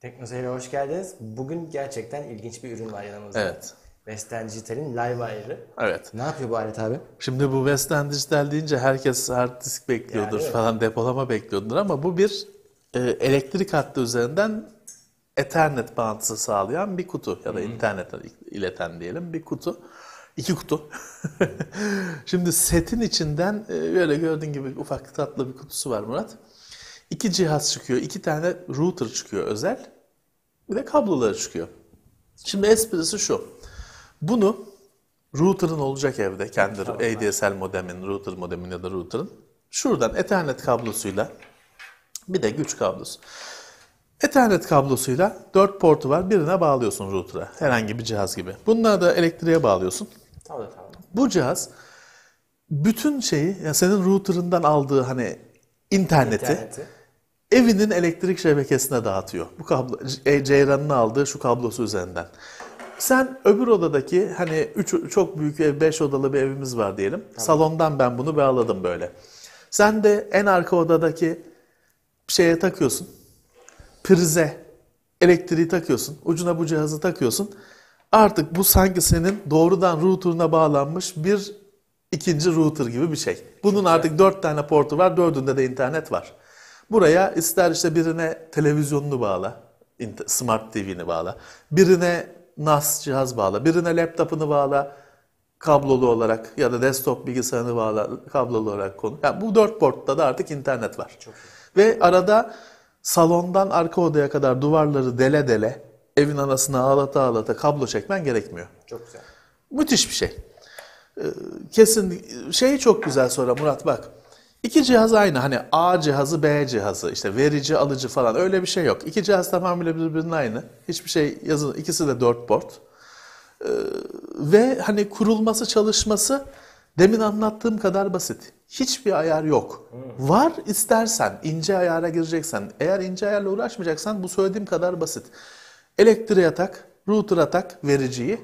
Teknoseyir'e hoş geldiniz. Bugün gerçekten ilginç bir ürün var yanımızda. Evet. Western Digital'in Live Ayrı. Evet. Ne yapıyor bu alet abi? Şimdi bu Western Digital deyince herkes hard disk bekliyordur yani, falan depolama bekliyordur ama bu bir e, elektrik hattı üzerinden Ethernet bağlantısı sağlayan bir kutu ya da internet ileten diyelim bir kutu. İki kutu. Şimdi setin içinden e, böyle gördüğün gibi ufak tatlı bir kutusu var Murat. İki cihaz çıkıyor. iki tane router çıkıyor özel. Bir de kabloları çıkıyor. Şimdi esprisi şu. Bunu router'ın olacak evde kendi ADSL modemin, router modemin ya da router'ın. Şuradan Ethernet kablosuyla bir de güç kablosu. Ethernet kablosuyla 4 portu var. Birine bağlıyorsun router'a. Herhangi bir cihaz gibi. Bunları da elektriğe bağlıyorsun. Tamam, tamam. Bu cihaz bütün şeyi, yani senin router'ından aldığı hani interneti, interneti evinin elektrik şebekesine dağıtıyor. Bu kablo e, ceyranını aldığı şu kablosu üzerinden. Sen öbür odadaki hani üç, çok büyük ev, beş odalı bir evimiz var diyelim. Tamam. Salondan ben bunu bağladım böyle. Sen de en arka odadaki şeye takıyorsun. Prize, elektriği takıyorsun. Ucuna bu cihazı takıyorsun. Artık bu sanki senin doğrudan router'ına bağlanmış bir ikinci router gibi bir şey. Bunun artık dört tane portu var, dördünde de internet var. Buraya ister işte birine televizyonunu bağla, smart TV'ni bağla, birine NAS cihaz bağla, birine laptopunu bağla, kablolu olarak ya da desktop bilgisayarını bağla, kablolu olarak konu. Yani bu dört portta da artık internet var. Çok iyi. Ve arada salondan arka odaya kadar duvarları dele dele, evin anasına ağlata ağlata kablo çekmen gerekmiyor. Çok güzel. Müthiş bir şey. Ee, kesin şey çok güzel sonra Murat bak. İki cihaz aynı hani A cihazı B cihazı işte verici alıcı falan öyle bir şey yok. İki cihaz tamamıyla birbirinin aynı. Hiçbir şey yazın ikisi de dört port. Ee, ve hani kurulması çalışması demin anlattığım kadar basit. Hiçbir ayar yok. Hmm. Var istersen ince ayara gireceksen eğer ince ayarla uğraşmayacaksan bu söylediğim kadar basit. Elektriğe tak, router'a tak vericiyi.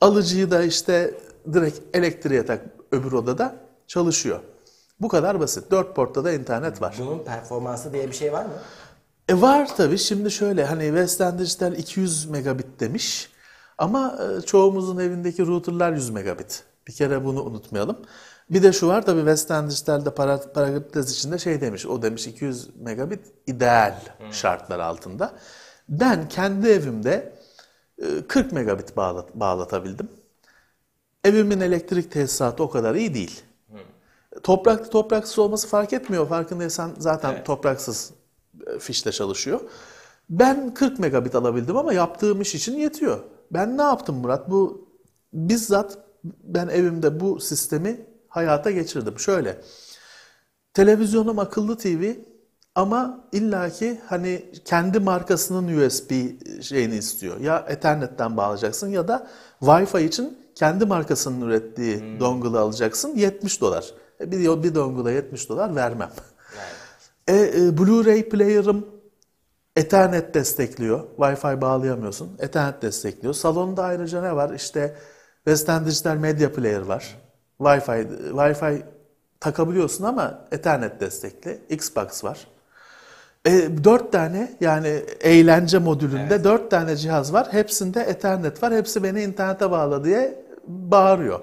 Alıcıyı da işte direkt elektriğe tak öbür odada çalışıyor. Bu kadar basit. Dört portta da internet var. Bunun performansı diye bir şey var mı? E var tabii. Şimdi şöyle hani Western Digital 200 megabit demiş. Ama e, çoğumuzun evindeki routerlar 100 megabit. Bir kere bunu unutmayalım. Bir de şu var tabi Western Digital'de parantez içinde şey demiş. O demiş 200 megabit ideal hmm. şartlar altında. Ben kendi evimde 40 e, megabit bağlat, bağlatabildim. Evimin elektrik tesisatı o kadar iyi değil. Topraklı topraksız olması fark etmiyor. Farkındaysan zaten evet. topraksız e, fişle çalışıyor. Ben 40 megabit alabildim ama yaptığım iş için yetiyor. Ben ne yaptım Murat? Bu bizzat ben evimde bu sistemi hayata geçirdim. Şöyle. Televizyonum akıllı TV ama illaki hani kendi markasının USB şeyini istiyor. Ya Ethernet'ten bağlayacaksın ya da Wi-Fi için kendi markasının ürettiği hmm. dongle'ı alacaksın 70 dolar bir, bir dongula 70 dolar vermem. Yani. E, e, Blu-ray player'ım Ethernet destekliyor. Wi-Fi bağlayamıyorsun. Ethernet destekliyor. Salonda ayrıca ne var? İşte Western Digital Media Player var. Wi-Fi, Wi-Fi takabiliyorsun ama Ethernet destekli. Xbox var. E, 4 tane yani eğlence modülünde evet. 4 tane cihaz var. Hepsinde Ethernet var. Hepsi beni internete bağla diye bağırıyor.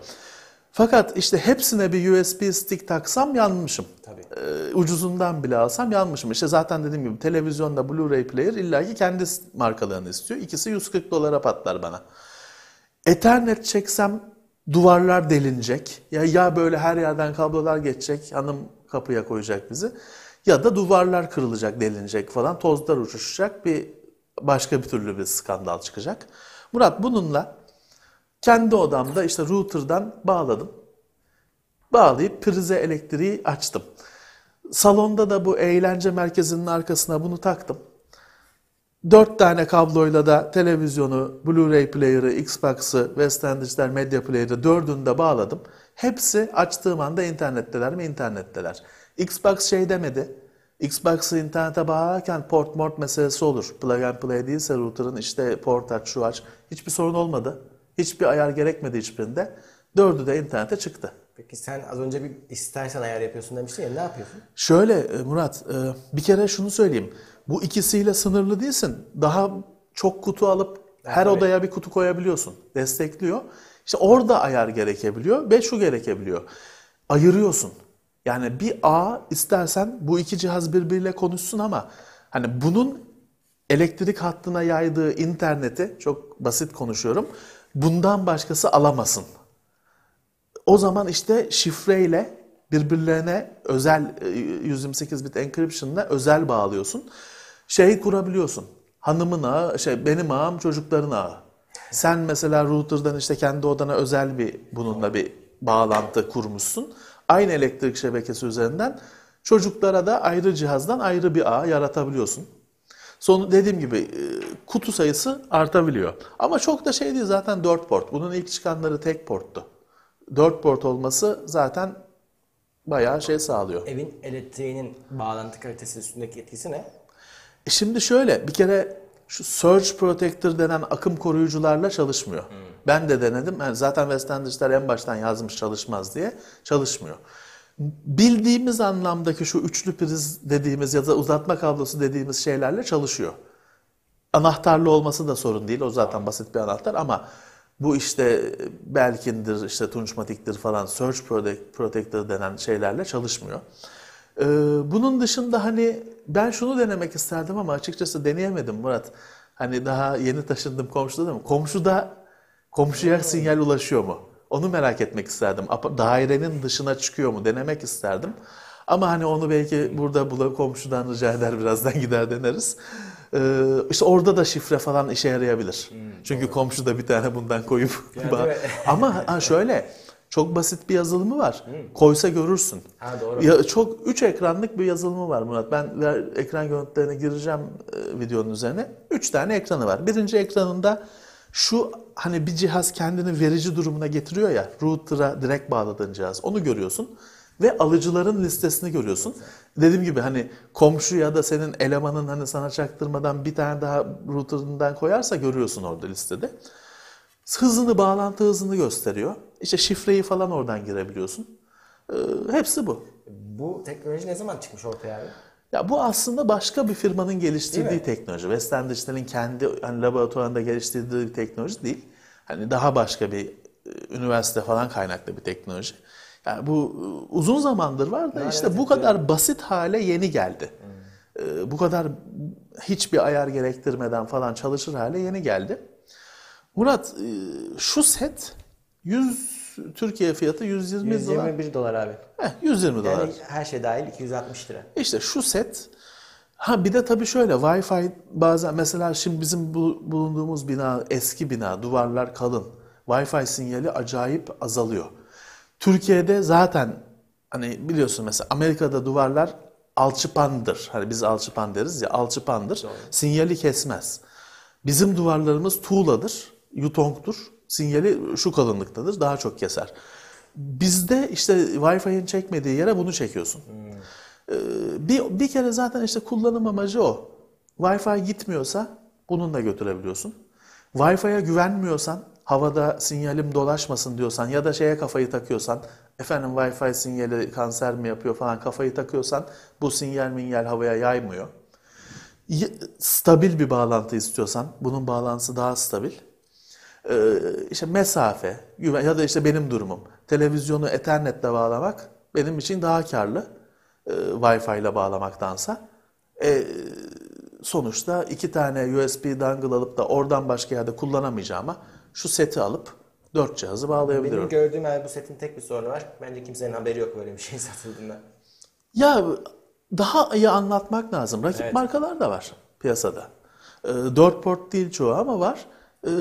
Fakat işte hepsine bir USB stick taksam yanmışım. Tabii. Ee, ucuzundan bile alsam yanmışım. İşte zaten dediğim gibi televizyonda Blu-ray player illaki kendi markalarını istiyor. İkisi 140 dolara patlar bana. Ethernet çeksem duvarlar delinecek. Ya ya böyle her yerden kablolar geçecek. Hanım kapıya koyacak bizi. Ya da duvarlar kırılacak, delinecek falan. Tozlar uçuşacak. Bir başka bir türlü bir skandal çıkacak. Murat bununla kendi odamda işte router'dan bağladım. Bağlayıp prize elektriği açtım. Salonda da bu eğlence merkezinin arkasına bunu taktım. Dört tane kabloyla da televizyonu, Blu-ray player'ı, Xbox'ı, West End Digital Media Player'ı dördünü de bağladım. Hepsi açtığım anda internetteler mi? internetteler. Xbox şey demedi. Xbox'ı internete bağlarken port mort meselesi olur. Plug and play değilse router'ın işte port aç şu aç. Hiçbir sorun olmadı. Hiçbir ayar gerekmedi hiçbirinde. Dördü de internete çıktı. Peki sen az önce bir istersen ayar yapıyorsun demiştin ya ne yapıyorsun? Şöyle e, Murat e, bir kere şunu söyleyeyim. Bu ikisiyle sınırlı değilsin. Daha çok kutu alıp her evet. odaya bir kutu koyabiliyorsun. Destekliyor. İşte orada ayar gerekebiliyor ve şu gerekebiliyor. Ayırıyorsun. Yani bir A istersen bu iki cihaz birbiriyle konuşsun ama hani bunun elektrik hattına yaydığı interneti çok basit konuşuyorum bundan başkası alamasın. O zaman işte şifreyle birbirlerine özel 128 e, bit encryption'la özel bağlıyorsun. Şeyi kurabiliyorsun. Hanımın ağı, şey benim ağım, çocukların ağı. Sen mesela router'dan işte kendi odana özel bir bununla bir bağlantı kurmuşsun. Aynı elektrik şebekesi üzerinden çocuklara da ayrı cihazdan ayrı bir ağ yaratabiliyorsun. Son dediğim gibi e, kutu sayısı artabiliyor. Ama çok da şey değil zaten 4 port. Bunun ilk çıkanları tek porttu. 4 port olması zaten bayağı şey sağlıyor. Evin elektriğinin bağlantı kalitesi üstündeki etkisi ne? E şimdi şöyle bir kere şu Surge Protector denen akım koruyucularla çalışmıyor. Hmm. Ben de denedim. Yani zaten West en baştan yazmış çalışmaz diye. Çalışmıyor bildiğimiz anlamdaki şu üçlü priz dediğimiz ya da uzatma kablosu dediğimiz şeylerle çalışıyor. Anahtarlı olması da sorun değil. O zaten basit bir anahtar ama bu işte e, Belkin'dir, işte Tunçmatik'tir falan Search Protector denen şeylerle çalışmıyor. Ee, bunun dışında hani ben şunu denemek isterdim ama açıkçası deneyemedim Murat. Hani daha yeni taşındım komşuda değil mi? Komşuda komşuya sinyal ulaşıyor mu? Onu merak etmek isterdim. Dairenin dışına çıkıyor mu denemek isterdim. Ama hani onu belki burada bula komşudan rica eder birazdan gider deneriz. Ee, işte orada da şifre falan işe yarayabilir. Hmm, Çünkü doğru. komşu da bir tane bundan koyup. Ama ha, şöyle çok basit bir yazılımı var. Hmm. Koysa görürsün. Ha doğru. Ya, çok üç ekranlık bir yazılımı var Murat. Ben ekran görüntülerine gireceğim e, videonun üzerine. Üç tane ekranı var. Birinci ekranında şu hani bir cihaz kendini verici durumuna getiriyor ya router'a direkt bağladığın cihaz onu görüyorsun ve alıcıların listesini görüyorsun. Dediğim gibi hani komşu ya da senin elemanın hani sana çaktırmadan bir tane daha router'ından koyarsa görüyorsun orada listede. Hızını, bağlantı hızını gösteriyor. İşte şifreyi falan oradan girebiliyorsun. Ee, hepsi bu. Bu teknoloji ne zaman çıkmış ortaya abi? Ya bu aslında başka bir firmanın geliştirdiği teknoloji. Western Digital'in kendi hani laboratuvarında geliştirdiği bir teknoloji değil. Hani daha başka bir e, üniversite falan kaynaklı bir teknoloji. Yani bu e, uzun zamandır var da işte bu kadar basit hale yeni geldi. Hmm. E, bu kadar hiçbir ayar gerektirmeden falan çalışır hale yeni geldi. Murat şu set 100 Türkiye fiyatı 120 dolar. 121 dolar abi. Heh, 120 yani dolar. her şey dahil 260 lira. İşte şu set Ha bir de tabii şöyle Wi-Fi bazen mesela şimdi bizim bu, bulunduğumuz bina eski bina duvarlar kalın. Wi-Fi sinyali acayip azalıyor. Türkiye'de zaten hani biliyorsun mesela Amerika'da duvarlar alçıpandır. Hani biz alçıpan deriz ya alçıpandır. Doğru. Sinyali kesmez. Bizim duvarlarımız tuğladır, yutongdur sinyali şu kalınlıktadır daha çok keser. Bizde işte Wi-Fi'nin çekmediği yere bunu çekiyorsun. Hmm. Ee, bir, bir kere zaten işte kullanım amacı o. Wi-Fi gitmiyorsa bununla götürebiliyorsun. Wi-Fi'ye güvenmiyorsan, havada sinyalim dolaşmasın diyorsan ya da şeye kafayı takıyorsan, efendim Wi-Fi sinyali kanser mi yapıyor falan kafayı takıyorsan bu sinyal minyal havaya yaymıyor. Stabil bir bağlantı istiyorsan, bunun bağlantısı daha stabil. Ee, işte mesafe güven ya da işte benim durumum. Televizyonu Ethernet'le bağlamak benim için daha karlı e, Wi-Fi ile bağlamaktansa. E, sonuçta iki tane USB dongle alıp da oradan başka yerde kullanamayacağıma şu seti alıp dört cihazı bağlayabilirim. Benim gördüğüm her bu setin tek bir sorunu var. Bence kimsenin haberi yok böyle bir şey satıldığında. Ya daha iyi anlatmak lazım. Rakip evet. markalar da var piyasada. E, 4 port değil çoğu ama var. E,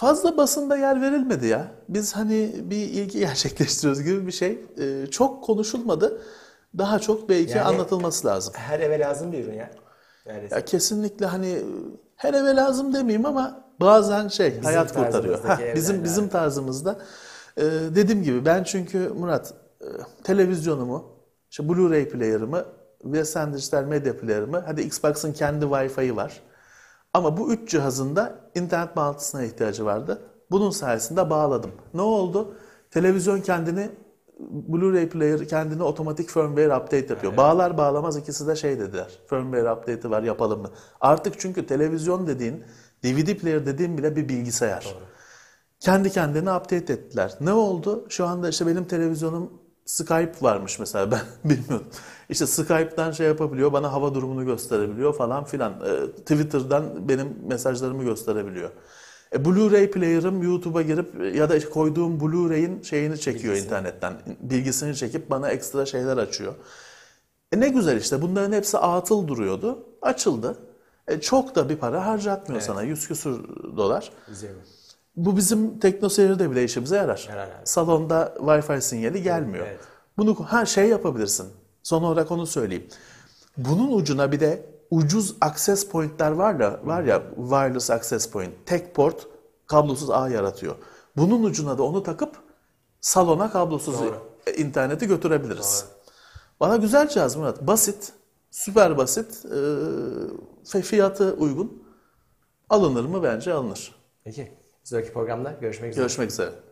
Fazla basında yer verilmedi ya. Biz hani bir ilgi gerçekleştiriyoruz gibi bir şey. Ee, çok konuşulmadı. Daha çok belki Yani- anlatılması lazım. Her eve lazım bir ürün ya. Neredeyse. Ya kesinlikle hani e, her eve lazım demeyeyim ama bazen şey hayat kurtarıyor. Heh, bizim evler, bizim tarzımızda. Ee, dediğim gibi ben çünkü Murat e, televizyonumu, işte Blu-ray player'ımı ve sen dijital player'ımı, hadi Xbox'ın kendi Wi-Fi'yi var. Ama bu üç cihazın da internet bağlantısına ihtiyacı vardı. Bunun sayesinde bağladım. Ne oldu? Televizyon kendini Blu-ray player kendini otomatik firmware update yapıyor. Evet. Bağlar bağlamaz ikisi de şey dediler. Firmware update'i var yapalım mı? Artık çünkü televizyon dediğin, DVD player dediğin bile bir bilgisayar. Doğru. Kendi kendini update ettiler. Ne oldu? Şu anda işte benim televizyonum Skype varmış mesela ben bilmiyorum. İşte Skype'dan şey yapabiliyor, bana hava durumunu gösterebiliyor falan filan. E, Twitter'dan benim mesajlarımı gösterebiliyor. E, Blu-ray player'ım YouTube'a girip ya da koyduğum Blu-ray'in şeyini çekiyor Bilgisi. internetten. Bilgisini çekip bana ekstra şeyler açıyor. E, ne güzel işte bunların hepsi atıl duruyordu. Açıldı. E, çok da bir para harcatmıyor evet. sana. Yüz küsur dolar. Güzel. Bu bizim teknoseyirde bile işimize yarar. Yarar Salonda Wi-Fi sinyali gelmiyor. Evet. Bunu ha şey yapabilirsin. Son olarak onu söyleyeyim. Bunun ucuna bir de ucuz access point'ler var ya, var ya wireless access point, tek port kablosuz ağ yaratıyor. Bunun ucuna da onu takıp salona kablosuz Doğru. interneti götürebiliriz. Doğru. Bana güzel cihaz Murat. Basit, süper basit, e, fiyatı uygun. Alınır mı? Bence alınır. Peki. Bir sonraki programda görüşmek üzere. Görüşmek üzere.